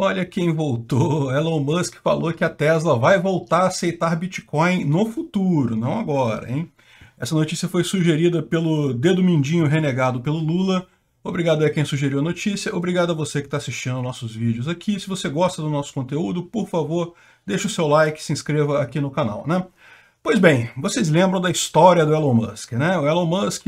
Olha quem voltou. Elon Musk falou que a Tesla vai voltar a aceitar Bitcoin no futuro, não agora, hein? Essa notícia foi sugerida pelo dedo mindinho renegado pelo Lula. Obrigado a quem sugeriu a notícia, obrigado a você que está assistindo nossos vídeos aqui. Se você gosta do nosso conteúdo, por favor, deixe o seu like, se inscreva aqui no canal, né? Pois bem, vocês lembram da história do Elon Musk, né? O Elon Musk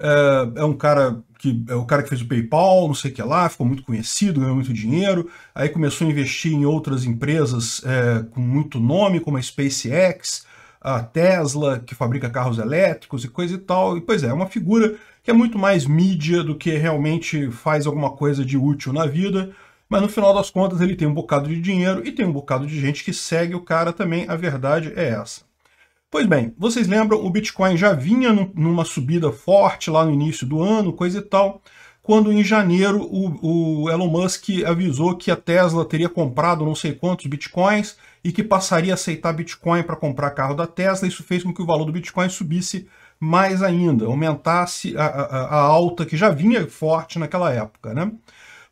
é, é, um cara que é o cara que fez o PayPal, não sei o que lá, ficou muito conhecido, ganhou muito dinheiro, aí começou a investir em outras empresas é, com muito nome, como a SpaceX, a Tesla, que fabrica carros elétricos e coisa e tal. E pois é, é uma figura que é muito mais mídia do que realmente faz alguma coisa de útil na vida, mas no final das contas ele tem um bocado de dinheiro e tem um bocado de gente que segue o cara também, a verdade é essa. Pois bem, vocês lembram, o Bitcoin já vinha numa subida forte lá no início do ano, coisa e tal, quando em janeiro o, o Elon Musk avisou que a Tesla teria comprado não sei quantos Bitcoins e que passaria a aceitar Bitcoin para comprar carro da Tesla. Isso fez com que o valor do Bitcoin subisse mais ainda, aumentasse a, a, a alta que já vinha forte naquela época, né?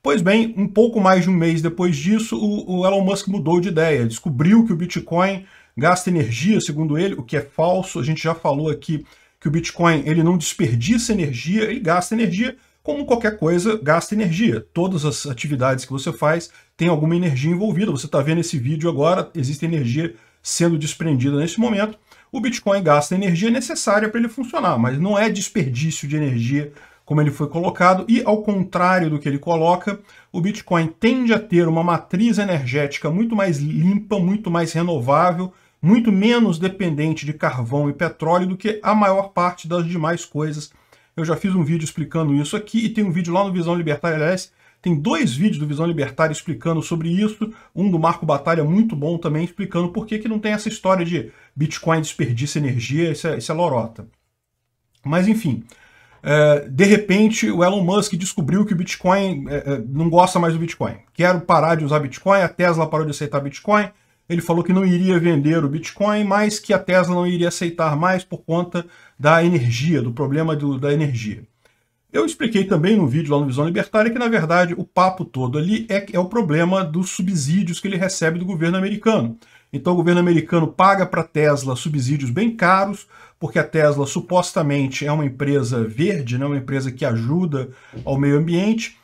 Pois bem, um pouco mais de um mês depois disso, o, o Elon Musk mudou de ideia, descobriu que o Bitcoin gasta energia, segundo ele, o que é falso. A gente já falou aqui que o Bitcoin ele não desperdiça energia, ele gasta energia, como qualquer coisa gasta energia. Todas as atividades que você faz tem alguma energia envolvida. Você está vendo esse vídeo agora, existe energia sendo desprendida nesse momento. O Bitcoin gasta a energia necessária para ele funcionar, mas não é desperdício de energia como ele foi colocado, e ao contrário do que ele coloca, o Bitcoin tende a ter uma matriz energética muito mais limpa, muito mais renovável, muito menos dependente de carvão e petróleo do que a maior parte das demais coisas. Eu já fiz um vídeo explicando isso aqui e tem um vídeo lá no Visão Libertária, aliás, tem dois vídeos do Visão Libertária explicando sobre isso, um do Marco Batalha muito bom também, explicando por que, que não tem essa história de Bitcoin desperdiça energia, isso é, isso é lorota. Mas enfim, é, de repente o Elon Musk descobriu que o Bitcoin é, é não gosta mais do Bitcoin. Quero parar de usar Bitcoin, a Tesla parou de aceitar Bitcoin, ele falou que não iria vender o Bitcoin, mas que a Tesla não iria aceitar mais por conta da energia, do problema do, da energia. Eu expliquei também no vídeo lá no Visão Libertária que, na verdade, o papo todo ali é, é o problema dos subsídios que ele recebe do governo americano. Então o governo americano paga para a Tesla subsídios bem caros, porque a Tesla supostamente é uma empresa verde, né, uma empresa que ajuda ao meio ambiente,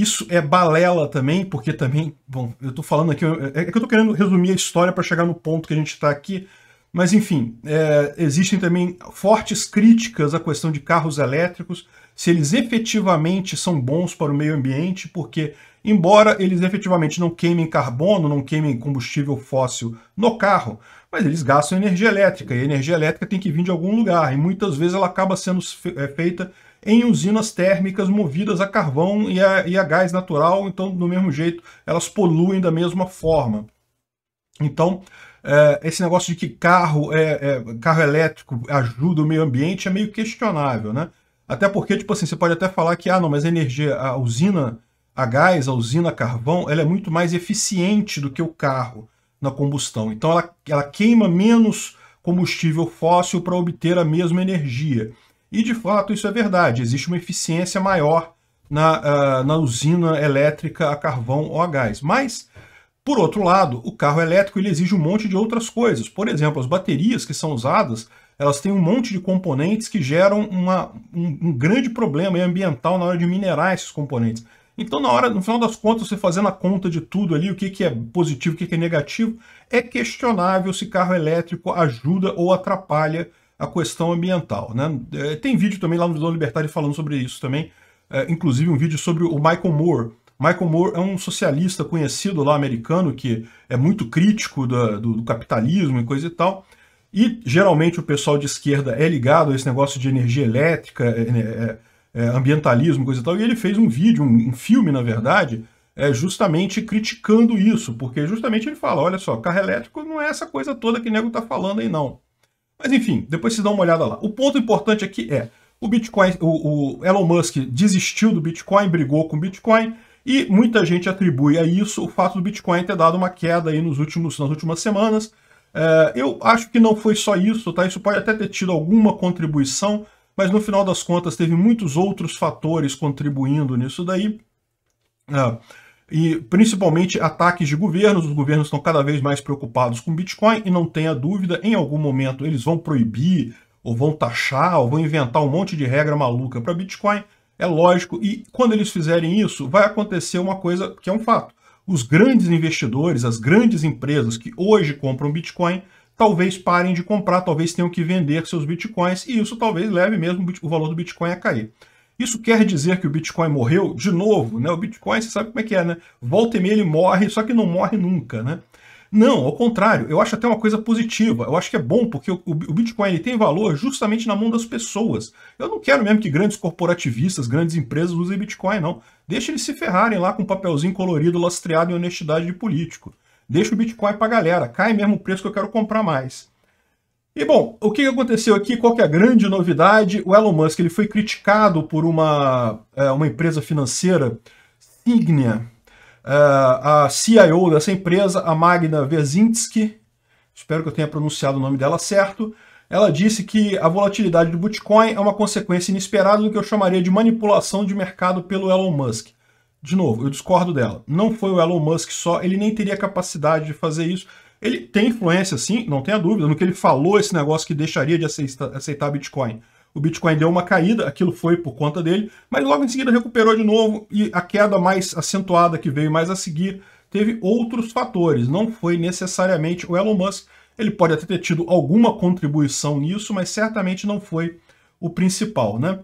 isso é balela também, porque também, bom, eu estou falando aqui, é, é que eu estou querendo resumir a história para chegar no ponto que a gente está aqui, mas enfim, é, existem também fortes críticas à questão de carros elétricos, se eles efetivamente são bons para o meio ambiente, porque embora eles efetivamente não queimem carbono, não queimem combustível fóssil no carro, mas eles gastam energia elétrica, e a energia elétrica tem que vir de algum lugar, e muitas vezes ela acaba sendo é, feita em usinas térmicas movidas a carvão e a, e a gás natural, então do mesmo jeito elas poluem da mesma forma. Então, é, esse negócio de que carro, é, é, carro elétrico ajuda o meio ambiente é meio questionável, né? Até porque, tipo assim, você pode até falar que, ah, não, mas a energia, a usina a gás, a usina a carvão, ela é muito mais eficiente do que o carro na combustão. Então, ela, ela queima menos combustível fóssil para obter a mesma energia. E, de fato, isso é verdade. Existe uma eficiência maior na, uh, na usina elétrica a carvão ou a gás. Mas, por outro lado, o carro elétrico ele exige um monte de outras coisas. Por exemplo, as baterias que são usadas, elas têm um monte de componentes que geram uma, um, um grande problema ambiental na hora de minerar esses componentes. Então, na hora, no final das contas, você fazendo a conta de tudo ali, o que, que é positivo, o que, que é negativo, é questionável se carro elétrico ajuda ou atrapalha a questão ambiental. Né? É, tem vídeo também lá no Visão Libertário falando sobre isso também, é, inclusive um vídeo sobre o Michael Moore. Michael Moore é um socialista conhecido lá americano que é muito crítico do, do capitalismo e coisa e tal. E geralmente o pessoal de esquerda é ligado a esse negócio de energia elétrica, é, né, é, é, ambientalismo, coisa e tal. E ele fez um vídeo, um, um filme, na verdade, é, justamente criticando isso, porque justamente ele fala: olha só, carro elétrico não é essa coisa toda que o nego tá falando aí, não. Mas enfim, depois vocês dão uma olhada lá. O ponto importante aqui é, o Bitcoin, o, o Elon Musk desistiu do Bitcoin, brigou com o Bitcoin, e muita gente atribui a isso o fato do Bitcoin ter dado uma queda aí nos últimos, nas últimas semanas. É, eu acho que não foi só isso, tá? Isso pode até ter tido alguma contribuição, mas no final das contas teve muitos outros fatores contribuindo nisso daí. É, e principalmente ataques de governos. Os governos estão cada vez mais preocupados com Bitcoin e não tenha dúvida, em algum momento eles vão proibir, ou vão taxar, ou vão inventar um monte de regra maluca para Bitcoin. É lógico, e quando eles fizerem isso, vai acontecer uma coisa que é um fato. Os grandes investidores, as grandes empresas que hoje compram Bitcoin, talvez parem de comprar, talvez tenham que vender seus Bitcoins, e isso talvez leve mesmo o valor do Bitcoin a cair. Isso quer dizer que o Bitcoin morreu? De novo, né? O Bitcoin, você sabe como é que é, né? Volta e meia ele morre, só que não morre nunca, né? Não, ao contrário, eu acho até uma coisa positiva. Eu acho que é bom porque o, Bitcoin ele tem valor justamente na mão das pessoas. Eu não quero mesmo que grandes corporativistas, grandes empresas usem Bitcoin, não. Deixa eles se ferrarem lá com um papelzinho colorido lastreado em honestidade de político. Deixa o Bitcoin para a galera, cai mesmo o preço que eu quero comprar mais. E bom, o que aconteceu aqui? Qual que é a grande novidade? O Elon Musk ele foi criticado por uma, é, uma empresa financeira, Signia. É, a CIO dessa empresa, a Magna Vezinski, espero que eu tenha pronunciado o nome dela certo, ela disse que a volatilidade do Bitcoin é uma consequência inesperada do que eu chamaria de manipulação de mercado pelo Elon Musk. De novo, eu discordo dela. Não foi o Elon Musk só, ele nem teria capacidade de fazer isso ele tem influência, sim, não tenha dúvida, no que ele falou esse negócio que deixaria de aceitar Bitcoin. O Bitcoin deu uma caída, aquilo foi por conta dele, mas logo em seguida recuperou de novo e a queda mais acentuada que veio mais a seguir teve outros fatores, não foi necessariamente o Elon Musk. Ele pode até ter tido alguma contribuição nisso, mas certamente não foi o principal, né?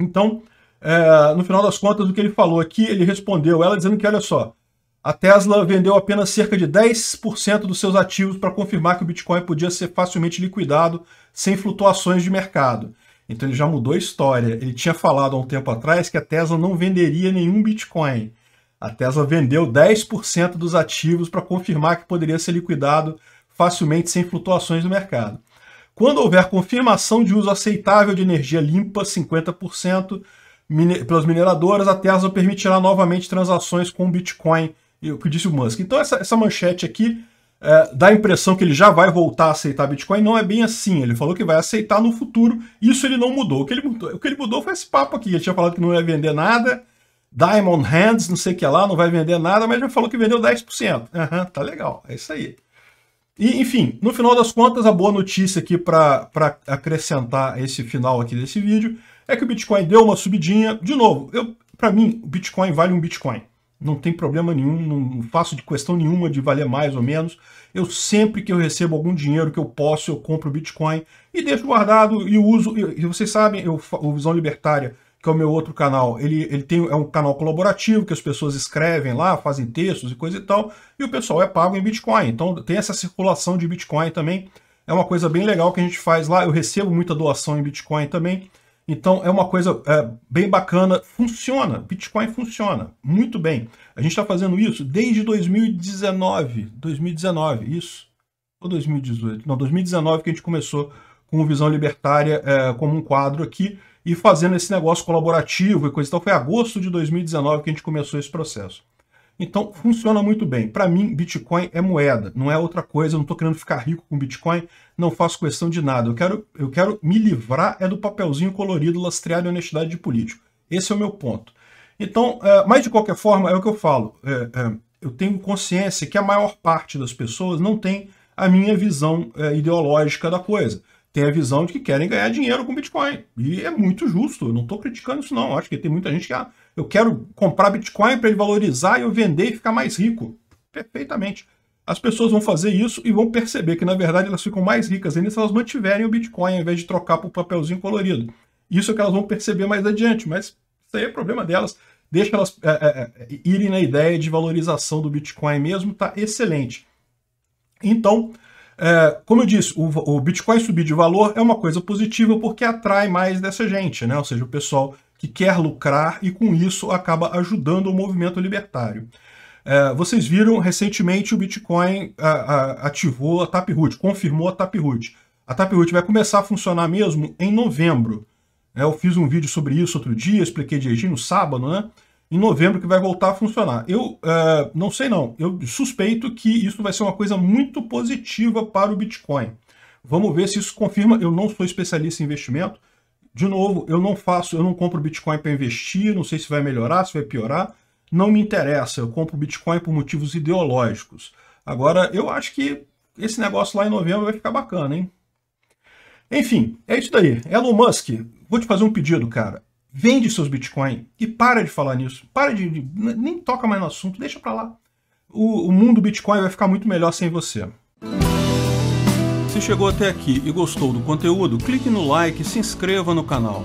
Então, é, no final das contas, o que ele falou aqui, ele respondeu ela dizendo que, olha só, a Tesla vendeu apenas cerca de 10% dos seus ativos para confirmar que o Bitcoin podia ser facilmente liquidado sem flutuações de mercado. Então ele já mudou a história. Ele tinha falado há um tempo atrás que a Tesla não venderia nenhum Bitcoin. A Tesla vendeu 10% dos ativos para confirmar que poderia ser liquidado facilmente sem flutuações no mercado. Quando houver confirmação de uso aceitável de energia limpa, 50%, pelas mineradoras, a Tesla permitirá novamente transações com Bitcoin o que disse o Musk. Então, essa, essa manchete aqui é, dá a impressão que ele já vai voltar a aceitar Bitcoin. Não é bem assim. Ele falou que vai aceitar no futuro. Isso ele não mudou. O que ele mudou, o que ele mudou foi esse papo aqui. Ele tinha falado que não ia vender nada. Diamond Hands, não sei o que lá, não vai vender nada, mas já falou que vendeu 10%. Uhum, tá legal, é isso aí. E, enfim, no final das contas, a boa notícia aqui para acrescentar esse final aqui desse vídeo é que o Bitcoin deu uma subidinha. De novo, para mim, o Bitcoin vale um Bitcoin não tem problema nenhum, não faço de questão nenhuma de valer mais ou menos. Eu sempre que eu recebo algum dinheiro que eu posso, eu compro Bitcoin e deixo guardado e uso. E, vocês sabem, eu, o Visão Libertária, que é o meu outro canal, ele, ele tem, é um canal colaborativo que as pessoas escrevem lá, fazem textos e coisa e tal, e o pessoal é pago em Bitcoin. Então tem essa circulação de Bitcoin também. É uma coisa bem legal que a gente faz lá. Eu recebo muita doação em Bitcoin também. Então é uma coisa é, bem bacana, funciona, Bitcoin funciona muito bem. A gente está fazendo isso desde 2019, 2019, isso, ou 2018, não, 2019 que a gente começou com o Visão Libertária é, como um quadro aqui e fazendo esse negócio colaborativo e coisa e tal. Foi agosto de 2019 que a gente começou esse processo. Então, funciona muito bem. Para mim, Bitcoin é moeda, não é outra coisa. Eu não estou querendo ficar rico com Bitcoin, não faço questão de nada. Eu quero, eu quero me livrar é do papelzinho colorido, lastreado em honestidade de político. Esse é o meu ponto. Então, é, mas de qualquer forma, é o que eu falo. É, é, eu tenho consciência que a maior parte das pessoas não tem a minha visão é, ideológica da coisa tem a visão de que querem ganhar dinheiro com Bitcoin. E é muito justo, eu não estou criticando isso não. Eu acho que tem muita gente que, ah, eu quero comprar Bitcoin para ele valorizar e eu vender e ficar mais rico. Perfeitamente. As pessoas vão fazer isso e vão perceber que, na verdade, elas ficam mais ricas ainda se elas mantiverem o Bitcoin ao invés de trocar por papelzinho colorido. Isso é que elas vão perceber mais adiante, mas isso aí é problema delas. Deixa elas é, é, é, irem na ideia de valorização do Bitcoin mesmo, tá excelente. Então, é, como eu disse, o, o, Bitcoin subir de valor é uma coisa positiva porque atrai mais dessa gente, né? Ou seja, o pessoal que quer lucrar e com isso acaba ajudando o movimento libertário. É, vocês viram recentemente o Bitcoin a, a, ativou a Taproot, confirmou a Taproot. A Taproot vai começar a funcionar mesmo em novembro. É, eu fiz um vídeo sobre isso outro dia, expliquei direitinho no sábado, né? em novembro que vai voltar a funcionar. Eu uh, não sei não, eu suspeito que isso vai ser uma coisa muito positiva para o Bitcoin. Vamos ver se isso confirma. Eu não sou especialista em investimento. De novo, eu não faço, eu não compro Bitcoin para investir, não sei se vai melhorar, se vai piorar. Não me interessa, eu compro Bitcoin por motivos ideológicos. Agora, eu acho que esse negócio lá em novembro vai ficar bacana, hein? Enfim, é isso daí. Elon Musk, vou te fazer um pedido, cara vende seus Bitcoin e para de falar nisso, para de, nem toca mais no assunto, deixa para lá. O, o mundo Bitcoin vai ficar muito melhor sem você. Se chegou até aqui e gostou do conteúdo, clique no like e se inscreva no canal.